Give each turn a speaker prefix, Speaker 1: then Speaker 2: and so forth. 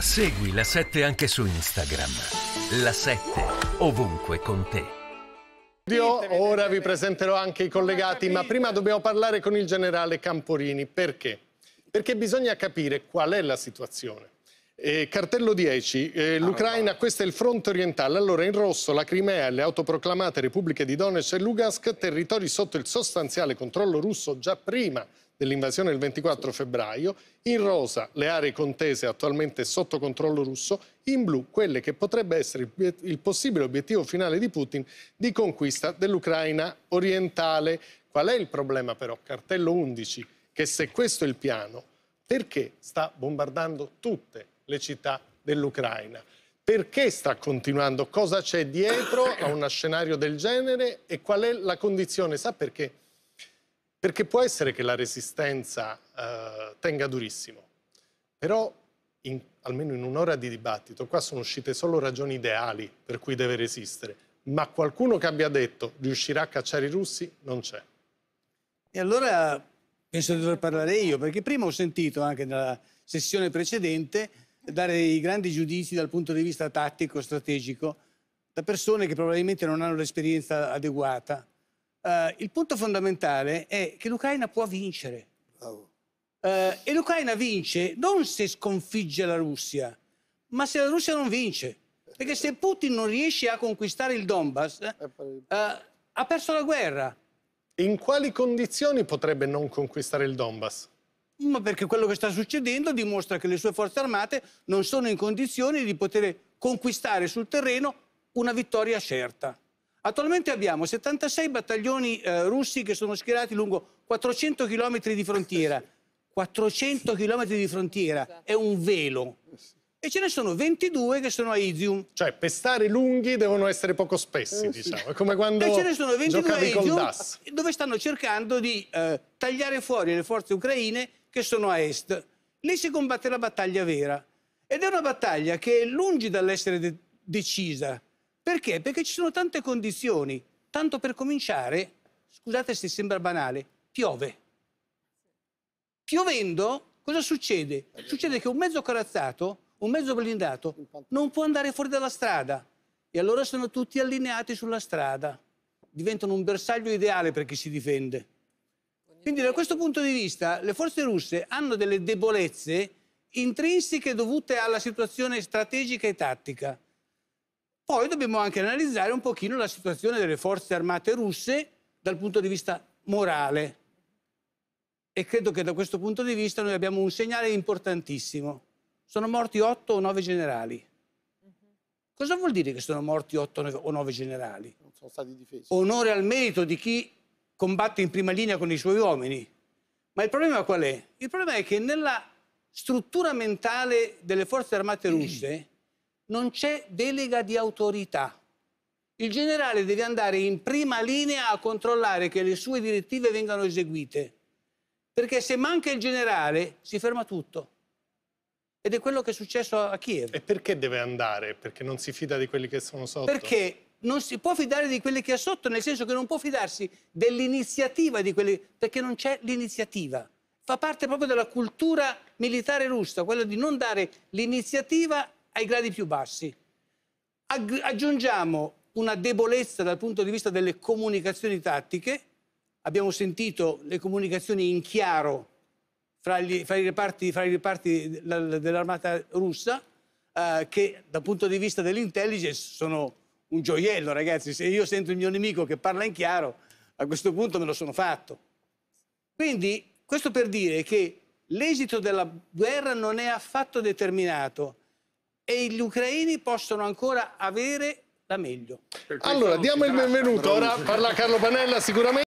Speaker 1: Segui la 7 anche su Instagram. La 7 ovunque con te.
Speaker 2: Ora vi presenterò anche i collegati, ma prima dobbiamo parlare con il generale Camporini. Perché? Perché bisogna capire qual è la situazione. Eh, cartello 10, eh, l'Ucraina, questo è il fronte orientale. Allora, in rosso la Crimea e le autoproclamate repubbliche di Donetsk e Lugansk, territori sotto il sostanziale controllo russo già prima dell'invasione del 24 febbraio. In rosa le aree contese attualmente sotto controllo russo. In blu quelle che potrebbe essere il, il possibile obiettivo finale di Putin di conquista dell'Ucraina orientale. Qual è il problema però? Cartello 11, che se questo è il piano, perché sta bombardando tutte le città dell'Ucraina. Perché sta continuando? Cosa c'è dietro a uno scenario del genere e qual è la condizione? Sa perché? Perché può essere che la resistenza eh, tenga durissimo, però in, almeno in un'ora di dibattito qua sono uscite solo ragioni ideali per cui deve resistere, ma qualcuno che abbia detto riuscirà a cacciare i russi non c'è.
Speaker 1: E allora penso di dover parlare io, perché prima ho sentito anche nella sessione precedente dare i grandi giudizi dal punto di vista tattico, e strategico, da persone che probabilmente non hanno l'esperienza adeguata. Uh, il punto fondamentale è che l'Ucraina può vincere. Uh, e l'Ucraina vince non se sconfigge la Russia, ma se la
Speaker 2: Russia non vince. Perché se Putin non riesce a conquistare il Donbass, uh, ha perso la guerra. In quali condizioni potrebbe non conquistare il Donbass? ma perché quello che sta succedendo dimostra che le sue forze armate non sono in condizioni
Speaker 1: di poter conquistare sul terreno una vittoria certa. Attualmente abbiamo 76 battaglioni eh, russi che sono schierati lungo 400 km di frontiera. 400 km di frontiera è un velo. E ce ne sono
Speaker 2: 22 che sono a Izium. Cioè, pestare lunghi devono essere poco spessi, eh, sì. diciamo. È come quando e ce ne sono 22 a Izium,
Speaker 1: dove stanno cercando di eh, tagliare fuori le forze ucraine che sono a est. Lì si combatte la battaglia vera ed è una battaglia che è lungi dall'essere de decisa. Perché? Perché ci sono tante condizioni. Tanto per cominciare, scusate se sembra banale, piove. Piovendo, cosa succede? Succede che un mezzo corazzato, un mezzo blindato, non può andare fuori dalla strada. E allora sono tutti allineati sulla strada. Diventano un bersaglio ideale per chi si difende. Quindi da questo punto di vista le forze russe hanno delle debolezze intrinseche dovute alla situazione strategica e tattica. Poi dobbiamo anche analizzare un pochino la situazione delle forze armate russe dal punto di vista morale. E credo che da questo punto di vista noi abbiamo un segnale importantissimo. Sono morti otto o nove generali. Cosa vuol dire che sono morti otto o nove generali?
Speaker 2: Non sono stati difesi.
Speaker 1: Onore al merito di chi combatte in prima linea con i suoi uomini. Ma il problema qual è? Il problema è che nella struttura mentale delle forze armate russe non c'è delega di autorità. Il generale deve andare in prima linea a controllare che le sue direttive vengano eseguite, perché se manca
Speaker 2: il generale si ferma tutto. Ed è quello che è successo a Kiev. E perché deve andare? Perché non si fida di quelli che sono sotto? Perché non si può fidare di quelli che ha sotto, nel
Speaker 1: senso che non può fidarsi dell'iniziativa di quelli, perché non c'è l'iniziativa. Fa parte proprio della cultura militare russa, quella di non dare l'iniziativa ai gradi più bassi. Ag aggiungiamo una debolezza dal punto di vista delle comunicazioni tattiche. Abbiamo sentito le comunicazioni in chiaro fra, gli, fra i reparti, reparti dell'armata russa, eh, che dal punto di vista dell'intelligence sono un gioiello, ragazzi. Se io sento il mio nemico che parla in chiaro, a questo punto me lo sono fatto. Quindi, questo per dire che l'esito della guerra non è affatto determinato e gli ucraini possono ancora avere la meglio. Allora, diamo il benvenuto. Ora parla Carlo Panella sicuramente.